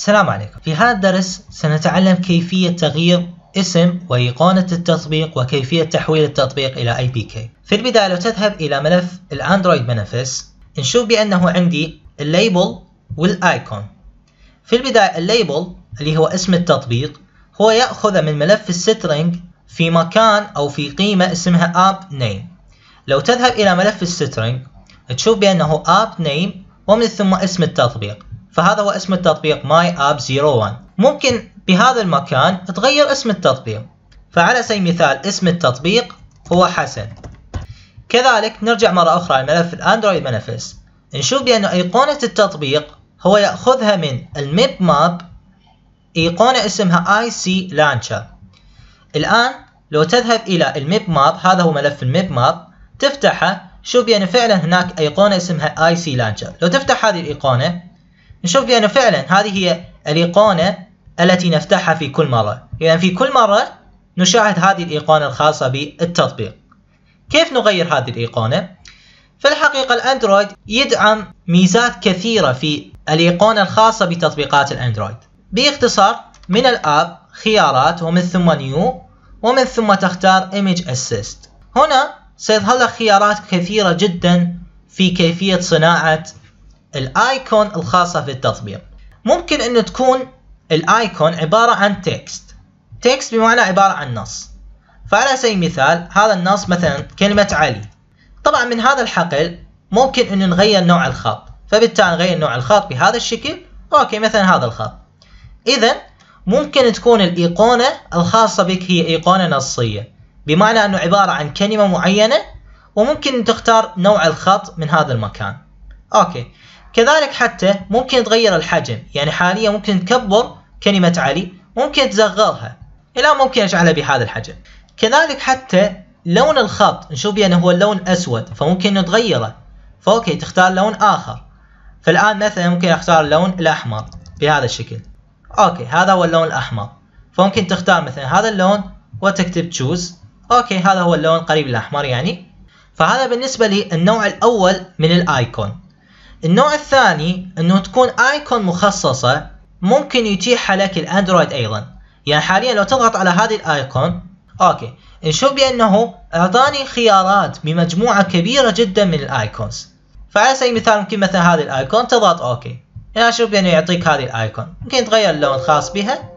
السلام عليكم في هذا الدرس سنتعلم كيفية تغيير اسم وإيقونة التطبيق وكيفية تحويل التطبيق إلى IPK في البداية لو تذهب إلى ملف الأندرويد منافس نشوف بأنه عندي الليبل والآيكون في البداية الليبل اللي هو اسم التطبيق هو يأخذ من ملف السترينج في مكان أو في قيمة اسمها app name لو تذهب إلى ملف السترينج تشوف بأنه app name ومن ثم اسم التطبيق فهذا هو اسم التطبيق ماي اب 01 ممكن بهذا المكان تغير اسم التطبيق فعلى سبيل المثال اسم التطبيق هو حسن كذلك نرجع مرة أخرى لملف الأندرويد منافس نشوف بأن أيقونة التطبيق هو يأخذها من الميب ماب أيقونة اسمها اي سي لانشر الآن لو تذهب إلى الميب ماب هذا هو ملف الميب ماب تفتحه شوف بأن فعلا هناك أيقونة اسمها اي سي لانشر لو تفتح هذه الأيقونة نشوف بأن فعلا هذه هي الإيقونة التي نفتحها في كل مرة إذا في كل مرة نشاهد هذه الإيقونة الخاصة بالتطبيق كيف نغير هذه الإيقونة؟ في الحقيقة الأندرويد يدعم ميزات كثيرة في الإيقونة الخاصة بتطبيقات الأندرويد باختصار من الآب خيارات ومن ثم نيو ومن ثم تختار Image Assist هنا سيظهر لك خيارات كثيرة جدا في كيفية صناعة الايكون الخاصة في التطبيق ممكن انه تكون الايكون عبارة عن تكست تكست بمعنى عبارة عن نص فعلى سبيل المثال هذا النص مثلا كلمة علي طبعا من هذا الحقل ممكن انه نغير نوع الخط فبالتالي نغير نوع الخط بهذا الشكل اوكي مثلا هذا الخط اذا ممكن تكون الايقونة الخاصة بك هي ايقونة نصية بمعنى انه عبارة عن كلمة معينة وممكن تختار نوع الخط من هذا المكان اوكي كذلك حتى ممكن تغير الحجم يعني حاليا ممكن تكبر كلمة علي ممكن تصغرها الى ممكن اجعلها بهذا الحجم كذلك حتى لون الخط نشوف بأنه هو اللون أسود فممكن نتغيره فأوكي تختار لون آخر فالآن مثلا ممكن أختار اللون الأحمر بهذا الشكل أوكي هذا هو اللون الأحمر فممكن تختار مثلا هذا اللون وتكتب تشوز أوكي هذا هو اللون قريب الأحمر يعني فهذا بالنسبة للنوع الأول من الآيكون النوع الثاني انه تكون ايكون مخصصة ممكن يتيحها لك الاندرويد ايضا يعني حاليا لو تضغط على هذه الايكون اوكي نشوف بانه اعطاني خيارات بمجموعة كبيرة جدا من الايكونز فعلى سبيل المثال ممكن مثلا هذه الايكون تضغط اوكي يعني اشوف بانه يعطيك هذه الايكون ممكن تغير اللون الخاص بها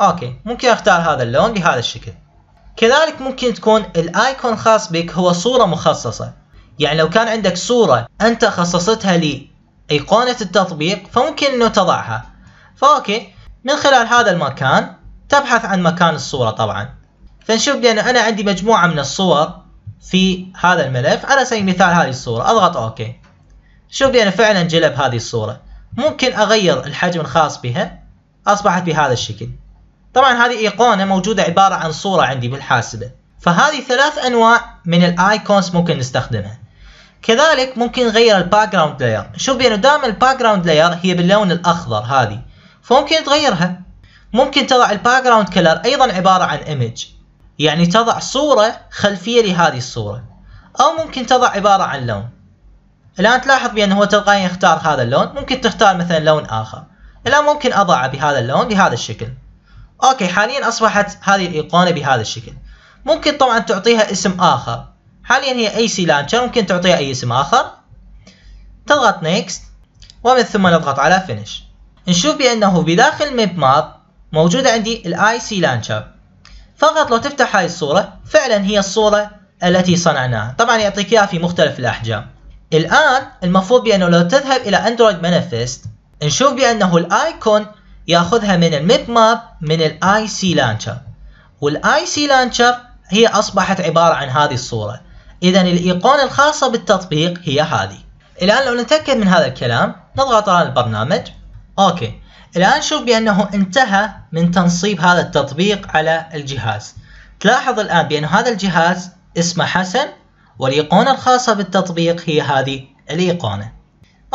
اوكي ممكن اختار هذا اللون بهذا الشكل كذلك ممكن تكون الايكون الخاص بك هو صورة مخصصة يعني لو كان عندك صورة انت خصصتها لي أيقونة التطبيق فممكن أنه تضعها فأوكي من خلال هذا المكان تبحث عن مكان الصورة طبعا فنشوف بأنه أنا عندي مجموعة من الصور في هذا الملف على سبيل المثال هذه الصورة أضغط أوكي شوف بأنه فعلا جلب هذه الصورة ممكن أغير الحجم الخاص بها أصبحت بهذا الشكل طبعا هذه أيقونة موجودة عبارة عن صورة عندي بالحاسبة فهذه ثلاث أنواع من الآيكونز ممكن نستخدمها كذلك ممكن نغير الباك جراوند لاير شوف بانه دائما الباك جراوند لاير هي باللون الاخضر هذه فممكن تغيرها ممكن تضع الباك جراوند كلر ايضا عباره عن ايمج يعني تضع صوره خلفيه لهذه الصوره او ممكن تضع عباره عن لون الان تلاحظ بانه هو تلقائيا يختار هذا اللون ممكن تختار مثلا لون اخر الان ممكن اضعه بهذا اللون بهذا الشكل اوكي حاليا اصبحت هذه الايقونه بهذا الشكل ممكن طبعا تعطيها اسم اخر حاليا هي يعني اي سي لانشر ممكن تعطيها اي اسم اخر تضغط نيكست ومن ثم نضغط على فينش نشوف بانه بداخل ميب ماب موجودة عندي الاي سي لانشر فقط لو تفتح هاي الصورة فعلا هي الصورة التي صنعناها طبعا يعطيك اياها في مختلف الاحجام الان المفروض بانه لو تذهب الى اندرويد مانيفست نشوف بانه الايكون ياخذها من الميب ماب من الاي سي لانشر والاي سي لانشر هي اصبحت عبارة عن هذه الصورة إذا الإيقونة الخاصة بالتطبيق هي هذه الآن لو نتأكد من هذا الكلام نضغط على البرنامج أوكي الآن شوف بأنه انتهى من تنصيب هذا التطبيق على الجهاز تلاحظ الآن بأن هذا الجهاز اسمه حسن والإيقونة الخاصة بالتطبيق هي هذه الإيقونة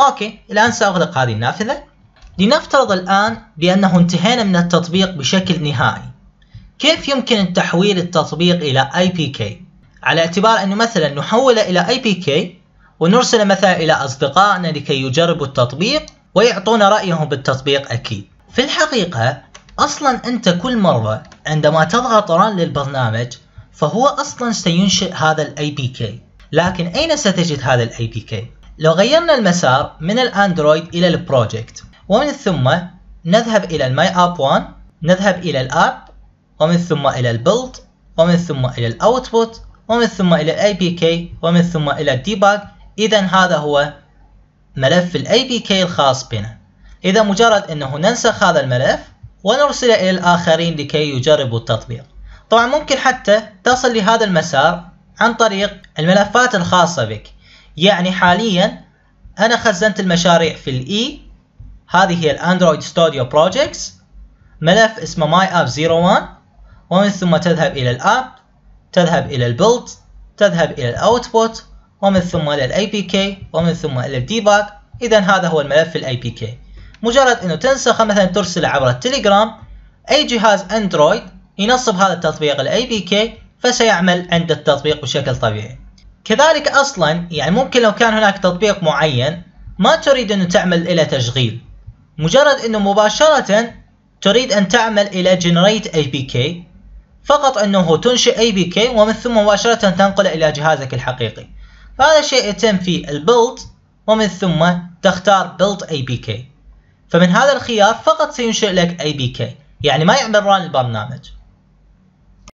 أوكي الآن سأغلق هذه النافذة لنفترض الآن بأنه انتهينا من التطبيق بشكل نهائي كيف يمكن التحويل التطبيق إلى IPK؟ على اعتبار أنه مثلا نحوله إلى اي بي كي ونرسله مثلا إلى أصدقائنا لكي يجربوا التطبيق ويعطونا رأيهم بالتطبيق أكيد في الحقيقة أصلا أنت كل مرة عندما تضغط ران للبرنامج فهو أصلا سينشئ هذا الاي بي كي لكن أين ستجد هذا الاي بي كي؟ لو غيرنا المسار من الاندرويد الى البروجكت ومن ثم نذهب الى الماي اب 1 نذهب الى الاب ومن ثم الى البيلد ومن ثم الى الاوتبوت ومن ثم إلى APK ومن ثم إلى الديباج إذا هذا هو ملف ال APK الخاص بنا إذا مجرد أنه ننسخ هذا الملف ونرسله إلى الآخرين لكي يجربوا التطبيق طبعا ممكن حتى تصل لهذا المسار عن طريق الملفات الخاصة بك يعني حاليا أنا خزنت المشاريع في الإي e. هذه هي الأندرويد ستوديو بروجيكتس ملف اسمه ماي اب 01 ومن ثم تذهب إلى الآب تذهب إلى البلد تذهب إلى الأوتبوت ومن ثم إلى الـ APK ومن ثم إلى الديباج إذا هذا هو الملف الـ APK مجرد أنه تنسخه مثلا ترسله عبر التليجرام أي جهاز أندرويد ينصب هذا التطبيق الـ APK فسيعمل عند التطبيق بشكل طبيعي كذلك أصلا يعني ممكن لو كان هناك تطبيق معين ما تريد أنه تعمل إلى تشغيل مجرد أنه مباشرة تريد أن تعمل إلى generate APK فقط أنه تنشئ أي بي كي ومن ثم مباشرة تنقله إلى جهازك الحقيقي فهذا الشيء يتم في البيلد ومن ثم تختار بيلد أي بي كي فمن هذا الخيار فقط سينشئ لك أي بي كي يعني ما يعمل ران البرنامج